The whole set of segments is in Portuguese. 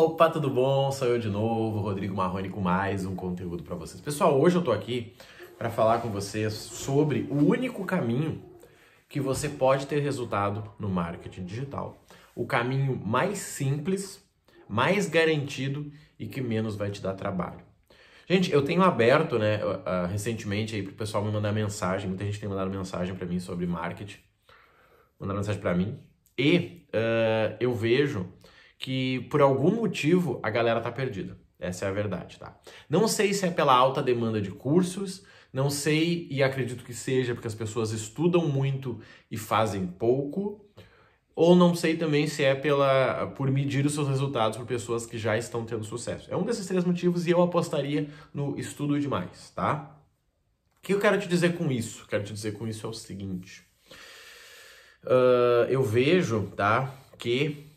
Opa, tudo bom? Sou eu de novo, Rodrigo Marrone, com mais um conteúdo para vocês. Pessoal, hoje eu tô aqui para falar com vocês sobre o único caminho que você pode ter resultado no marketing digital. O caminho mais simples, mais garantido e que menos vai te dar trabalho. Gente, eu tenho aberto, né, ah, recentemente aí pro pessoal me mandar mensagem, muita gente tem mandado mensagem para mim sobre marketing, mandando mensagem para mim, e uh, eu vejo que por algum motivo a galera tá perdida. Essa é a verdade, tá? Não sei se é pela alta demanda de cursos, não sei e acredito que seja porque as pessoas estudam muito e fazem pouco, ou não sei também se é pela por medir os seus resultados por pessoas que já estão tendo sucesso. É um desses três motivos e eu apostaria no estudo demais, tá? O que eu quero te dizer com isso? Quero te dizer com isso é o seguinte. Uh, eu vejo, tá, que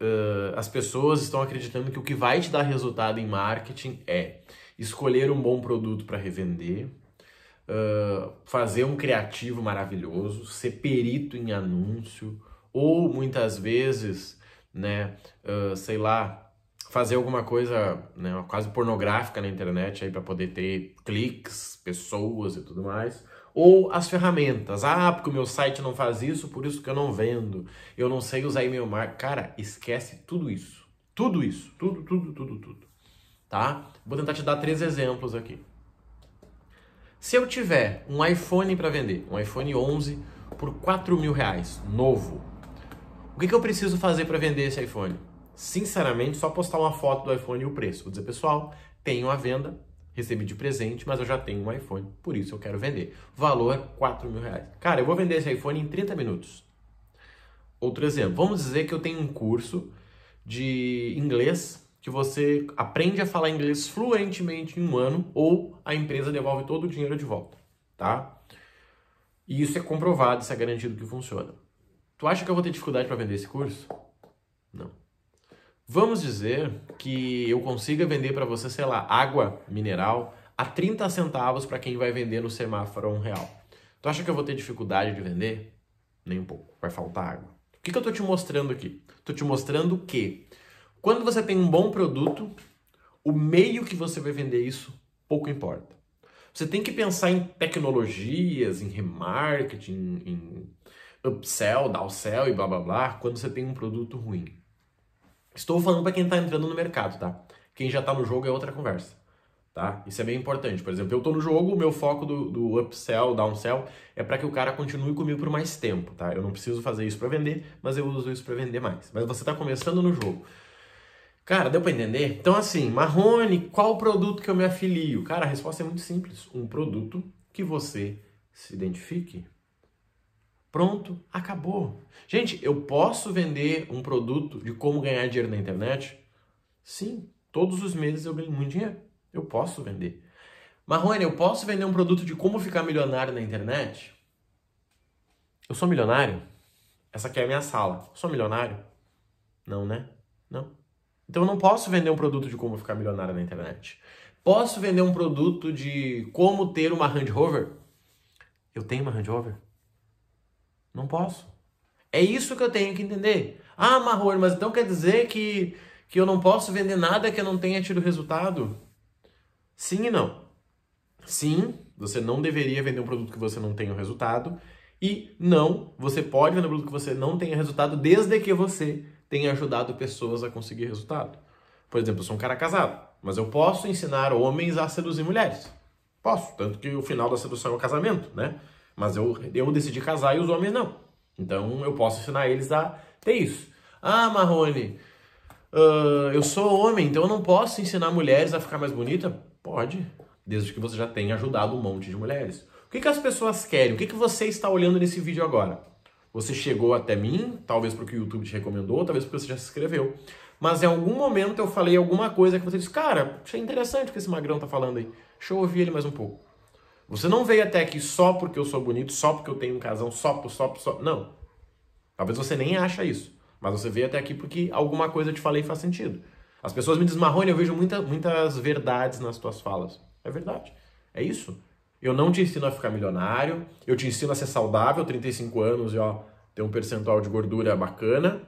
uh, as pessoas estão acreditando que o que vai te dar resultado em marketing é escolher um bom produto para revender, uh, fazer um criativo maravilhoso, ser perito em anúncio, ou muitas vezes, né, uh, sei lá, fazer alguma coisa né, quase pornográfica na internet aí para poder ter cliques, pessoas e tudo mais ou as ferramentas. Ah, porque o meu site não faz isso, por isso que eu não vendo. Eu não sei usar e-mail marketing. Cara, esquece tudo isso. Tudo isso, tudo, tudo, tudo, tudo. Tá? Vou tentar te dar três exemplos aqui. Se eu tiver um iPhone para vender, um iPhone 11 por 4 mil reais, novo, o que, que eu preciso fazer para vender esse iPhone? Sinceramente, só postar uma foto do iPhone e o preço. Vou dizer, pessoal, tenho a venda, recebi de presente, mas eu já tenho um iPhone, por isso eu quero vender. Valor 4 mil reais. Cara, eu vou vender esse iPhone em 30 minutos. Outro exemplo, vamos dizer que eu tenho um curso de inglês que você aprende a falar inglês fluentemente em um ano ou a empresa devolve todo o dinheiro de volta, tá? E isso é comprovado, isso é garantido que funciona. Tu acha que eu vou ter dificuldade para vender esse curso? Vamos dizer que eu consiga vender para você, sei lá, água mineral a 30 centavos para quem vai vender no semáforo a um real. Tu acha que eu vou ter dificuldade de vender? Nem um pouco, vai faltar água. O que, que eu estou te mostrando aqui? Estou te mostrando que quando você tem um bom produto, o meio que você vai vender isso pouco importa. Você tem que pensar em tecnologias, em remarketing, em upsell, downsell e blá blá blá, quando você tem um produto ruim. Estou falando para quem está entrando no mercado, tá? Quem já está no jogo é outra conversa, tá? Isso é bem importante. Por exemplo, eu estou no jogo, o meu foco do, do upsell, downsell, é para que o cara continue comigo por mais tempo, tá? Eu não preciso fazer isso para vender, mas eu uso isso para vender mais. Mas você está começando no jogo. Cara, deu para entender? Então, assim, Marrone, qual produto que eu me afilio? Cara, a resposta é muito simples. Um produto que você se identifique. Pronto, acabou. Gente, eu posso vender um produto de como ganhar dinheiro na internet? Sim, todos os meses eu ganho muito dinheiro. Eu posso vender. Marrone, eu posso vender um produto de como ficar milionário na internet? Eu sou milionário? Essa aqui é a minha sala. Eu sou milionário? Não, né? Não. Então eu não posso vender um produto de como ficar milionário na internet. Posso vender um produto de como ter uma Range Rover? Eu tenho uma Range Rover? Não posso. É isso que eu tenho que entender. Ah, Marrone, mas então quer dizer que, que eu não posso vender nada que eu não tenha tido resultado? Sim e não. Sim, você não deveria vender um produto que você não tenha resultado. E não, você pode vender um produto que você não tenha resultado desde que você tenha ajudado pessoas a conseguir resultado. Por exemplo, eu sou um cara casado, mas eu posso ensinar homens a seduzir mulheres. Posso, tanto que o final da sedução é o casamento, né? Mas eu, eu decidi casar e os homens não. Então eu posso ensinar eles a ter isso. Ah, Marrone, uh, eu sou homem, então eu não posso ensinar mulheres a ficar mais bonita? Pode, desde que você já tenha ajudado um monte de mulheres. O que, que as pessoas querem? O que, que você está olhando nesse vídeo agora? Você chegou até mim, talvez porque o YouTube te recomendou, talvez porque você já se inscreveu. Mas em algum momento eu falei alguma coisa que você disse, cara, achei é interessante o que esse magrão tá falando aí. Deixa eu ouvir ele mais um pouco. Você não veio até aqui só porque eu sou bonito, só porque eu tenho um casão, só por, só por, só. Não. Talvez você nem acha isso. Mas você veio até aqui porque alguma coisa eu te falei faz sentido. As pessoas me dizem, eu vejo muita, muitas verdades nas tuas falas. É verdade. É isso. Eu não te ensino a ficar milionário, eu te ensino a ser saudável, 35 anos e ó, ter um percentual de gordura bacana,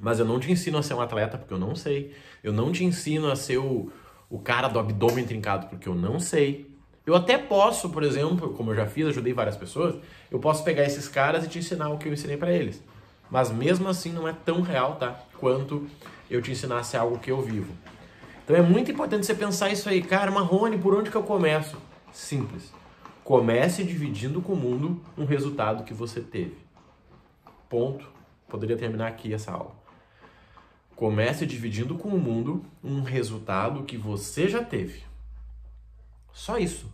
mas eu não te ensino a ser um atleta porque eu não sei. Eu não te ensino a ser o, o cara do abdômen trincado porque eu não sei. Eu até posso, por exemplo, como eu já fiz, ajudei várias pessoas, eu posso pegar esses caras e te ensinar o que eu ensinei para eles. Mas mesmo assim não é tão real, tá? Quanto eu te ensinasse algo que eu vivo. Então é muito importante você pensar isso aí, cara, Marrone, por onde que eu começo? Simples. Comece dividindo com o mundo um resultado que você teve. Ponto. Poderia terminar aqui essa aula. Comece dividindo com o mundo um resultado que você já teve. Só isso.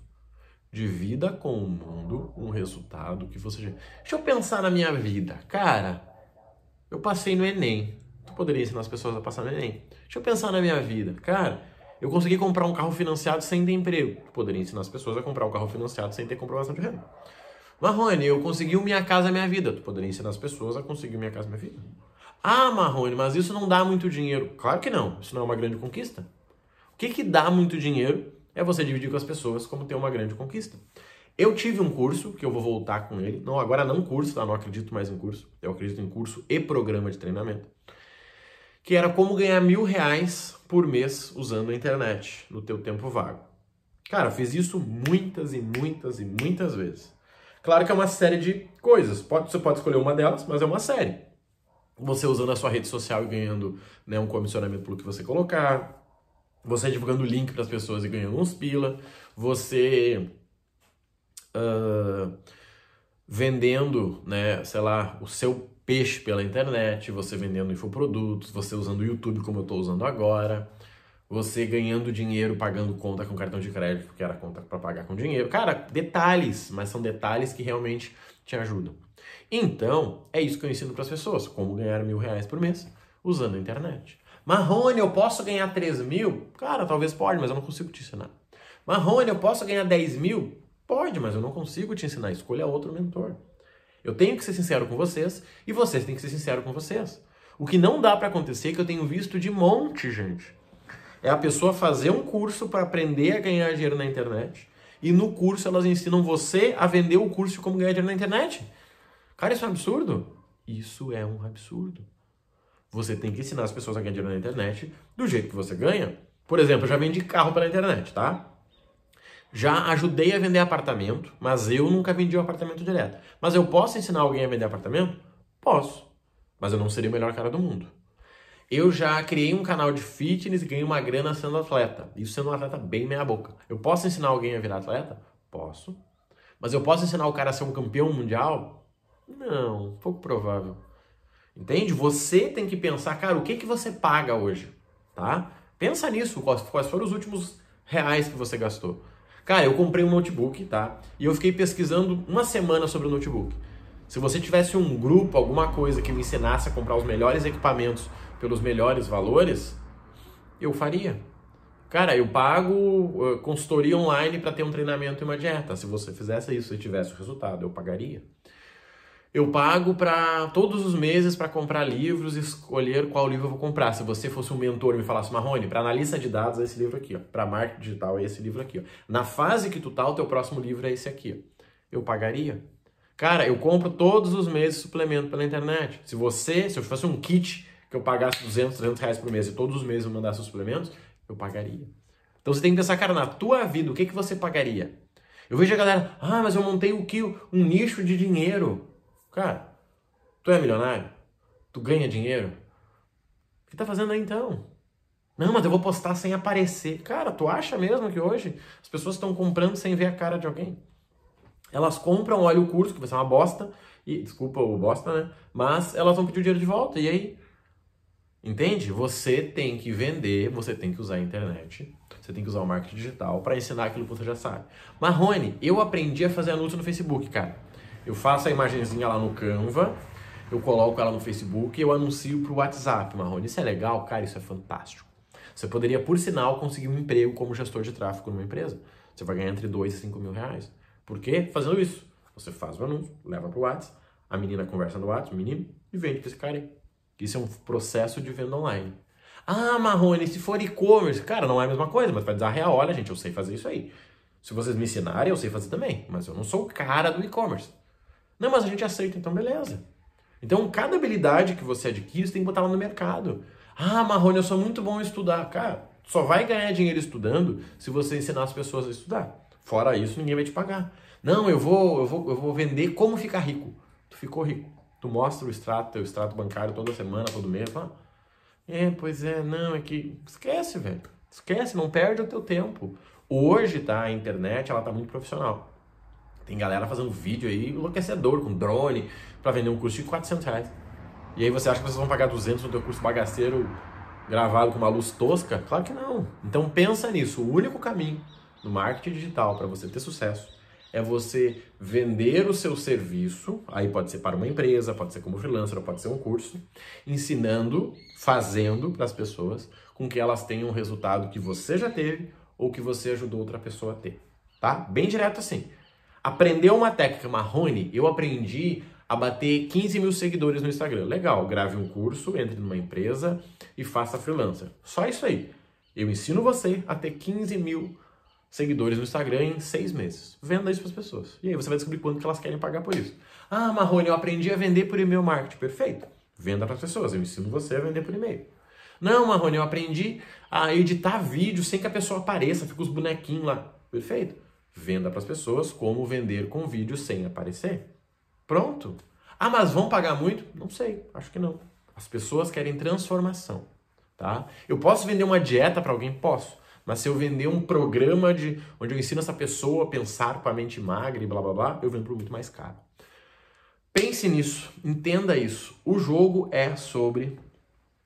Divida com o mundo um resultado que você. Deixa eu pensar na minha vida. Cara, eu passei no Enem. Tu poderia ensinar as pessoas a passar no Enem. Deixa eu pensar na minha vida. Cara, eu consegui comprar um carro financiado sem ter emprego. Tu poderia ensinar as pessoas a comprar um carro financiado sem ter comprovação de renda. Marrone, eu consegui Minha Casa Minha Vida. Tu poderia ensinar as pessoas a conseguir Minha Casa Minha Vida. Ah, Marrone, mas isso não dá muito dinheiro. Claro que não. Isso não é uma grande conquista. O que, que dá muito dinheiro é você dividir com as pessoas como ter uma grande conquista. Eu tive um curso, que eu vou voltar com ele. Não, agora não curso, tá? Não acredito mais em curso. Eu acredito em curso e programa de treinamento. Que era como ganhar mil reais por mês usando a internet no teu tempo vago. Cara, fiz isso muitas e muitas e muitas vezes. Claro que é uma série de coisas. Pode, você pode escolher uma delas, mas é uma série. Você usando a sua rede social e ganhando né, um comissionamento pelo que você colocar, você é divulgando o link para as pessoas e ganhando uns pila, você uh, vendendo, né, sei lá, o seu peixe pela internet, você vendendo infoprodutos, você usando o YouTube como eu estou usando agora, você ganhando dinheiro pagando conta com cartão de crédito, porque era conta para pagar com dinheiro. Cara, detalhes, mas são detalhes que realmente te ajudam. Então, é isso que eu ensino para as pessoas, como ganhar mil reais por mês usando a internet. Marrone, eu posso ganhar 3 mil? Cara, talvez pode, mas eu não consigo te ensinar. Marrone, eu posso ganhar 10 mil? Pode, mas eu não consigo te ensinar. Escolha outro mentor. Eu tenho que ser sincero com vocês e vocês têm que ser sinceros com vocês. O que não dá para acontecer, é que eu tenho visto de monte, gente, é a pessoa fazer um curso para aprender a ganhar dinheiro na internet e no curso elas ensinam você a vender o curso de como ganhar dinheiro na internet. Cara, isso é um absurdo. Isso é um absurdo. Você tem que ensinar as pessoas a ganhar dinheiro na internet do jeito que você ganha. Por exemplo, eu já vendi carro pela internet, tá? Já ajudei a vender apartamento, mas eu nunca vendi um apartamento direto. Mas eu posso ensinar alguém a vender apartamento? Posso. Mas eu não seria o melhor cara do mundo. Eu já criei um canal de fitness e ganhei uma grana sendo atleta. Isso sendo um atleta bem meia boca. Eu posso ensinar alguém a virar atleta? Posso. Mas eu posso ensinar o cara a ser um campeão mundial? Não, pouco provável. Entende? Você tem que pensar, cara, o que, que você paga hoje, tá? Pensa nisso, quais, foram os últimos reais que você gastou. Cara, eu comprei um notebook, tá? E eu fiquei pesquisando uma semana sobre o notebook. Se você tivesse um grupo, alguma coisa que me ensinasse a comprar os melhores equipamentos pelos melhores valores, eu faria. Cara, eu pago uh, consultoria online para ter um treinamento e uma dieta. Se você fizesse isso e tivesse o resultado, eu pagaria. Eu pago para todos os meses para comprar livros e escolher qual livro eu vou comprar. Se você fosse um mentor e me falasse, Marrone, para analista de dados é esse livro aqui, para marketing digital é esse livro aqui. Ó. Na fase que tu tá, o teu próximo livro é esse aqui. Ó. Eu pagaria? Cara, eu compro todos os meses suplemento pela internet. Se você, se eu fosse um kit que eu pagasse 200, 300 reais por mês e todos os meses eu mandasse os suplementos, eu pagaria. Então você tem que pensar, cara, na tua vida, o que, que você pagaria? Eu vejo a galera, ah, mas eu montei o que? Um nicho de dinheiro. Cara, tu é milionário? Tu ganha dinheiro? O que tá fazendo aí então? Não, mas eu vou postar sem aparecer. Cara, tu acha mesmo que hoje as pessoas estão comprando sem ver a cara de alguém? Elas compram, olha o curso, que vai ser uma bosta, e desculpa o bosta, né? Mas elas vão pedir o dinheiro de volta, e aí? Entende? Você tem que vender, você tem que usar a internet, você tem que usar o marketing digital para ensinar aquilo que você já sabe. Marrone, eu aprendi a fazer anúncio no Facebook, cara. Eu faço a imagenzinha lá no Canva, eu coloco ela no Facebook e eu anuncio para o WhatsApp, Marrone. Isso é legal? Cara, isso é fantástico. Você poderia, por sinal, conseguir um emprego como gestor de tráfego numa empresa. Você vai ganhar entre 2 e 5 mil reais. Por quê? Fazendo isso. Você faz o anúncio, leva para o WhatsApp, a menina conversa no WhatsApp, o menino, e vende para esse cara aí. Isso é um processo de venda online. Ah, Marrone, se for e-commerce, cara, não é a mesma coisa, mas vai dizer, real, olha, gente, eu sei fazer isso aí. Se vocês me ensinarem, eu sei fazer também, mas eu não sou o cara do e-commerce. Não, mas a gente aceita, então beleza. Então, cada habilidade que você adquire, você tem que botar ela no mercado. Ah, Marrone, eu sou muito bom em estudar. Cara, só vai ganhar dinheiro estudando se você ensinar as pessoas a estudar. Fora isso, ninguém vai te pagar. Não, eu vou, eu vou, eu vou vender como ficar rico. Tu ficou rico. Tu mostra o extrato, teu extrato bancário toda semana, todo mês. Fala, é, pois é, não, é que. Esquece, velho. Esquece, não perde o teu tempo. Hoje, tá? A internet, ela tá muito profissional. Tem galera fazendo vídeo aí enlouquecedor com drone para vender um curso de 400 reais. E aí você acha que vocês vão pagar 200 no teu curso bagaceiro gravado com uma luz tosca? Claro que não. Então pensa nisso. O único caminho no marketing digital para você ter sucesso é você vender o seu serviço, aí pode ser para uma empresa, pode ser como freelancer, pode ser um curso, ensinando, fazendo para as pessoas com que elas tenham um resultado que você já teve ou que você ajudou outra pessoa a ter, tá? Bem direto assim aprender uma técnica marrone, eu aprendi a bater 15 mil seguidores no Instagram. Legal, grave um curso, entre numa empresa e faça freelancer. Só isso aí. Eu ensino você a ter 15 mil seguidores no Instagram em seis meses. Venda isso para as pessoas. E aí você vai descobrir quanto que elas querem pagar por isso. Ah, Marrone, eu aprendi a vender por e-mail marketing. Perfeito. Venda para as pessoas. Eu ensino você a vender por e-mail. Não, Marrone, eu aprendi a editar vídeo sem que a pessoa apareça, fica os bonequinhos lá. Perfeito. Venda para as pessoas como vender com vídeo sem aparecer. Pronto. Ah, mas vão pagar muito? Não sei, acho que não. As pessoas querem transformação, tá? Eu posso vender uma dieta para alguém? Posso. Mas se eu vender um programa de onde eu ensino essa pessoa a pensar com a mente magra e blá blá blá, eu vendo por muito mais caro. Pense nisso, entenda isso. O jogo é sobre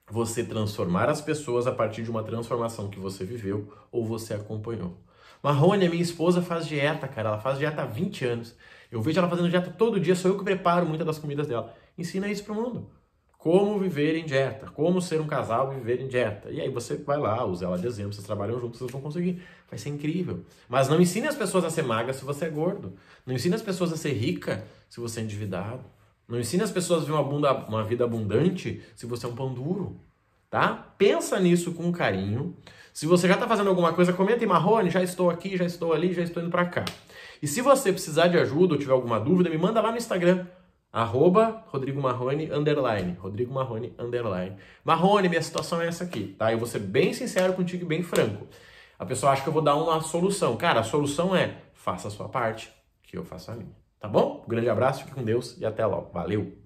você transformar as pessoas a partir de uma transformação que você viveu ou você acompanhou. Marrone, a minha esposa, faz dieta, cara. Ela faz dieta há 20 anos. Eu vejo ela fazendo dieta todo dia, sou eu que preparo muitas das comidas dela. Ensina isso pro mundo. Como viver em dieta, como ser um casal e viver em dieta. E aí você vai lá, usa ela de exemplo, vocês trabalham juntos, vocês vão conseguir. Vai ser incrível. Mas não ensine as pessoas a ser magra se você é gordo. Não ensine as pessoas a ser rica se você é endividado. Não ensine as pessoas a viver uma, bunda, uma vida abundante se você é um pão duro. Tá? Pensa nisso com carinho. Se você já está fazendo alguma coisa, comenta em Marrone, já estou aqui, já estou ali, já estou indo para cá. E se você precisar de ajuda ou tiver alguma dúvida, me manda lá no Instagram, arroba Rodrigo Marrone, underline, Rodrigo Marrone, underline. Marrone, minha situação é essa aqui, tá? Eu vou ser bem sincero contigo e bem franco. A pessoa acha que eu vou dar uma solução. Cara, a solução é, faça a sua parte, que eu faço a minha. Tá bom? Um grande abraço, fique com Deus e até logo. Valeu!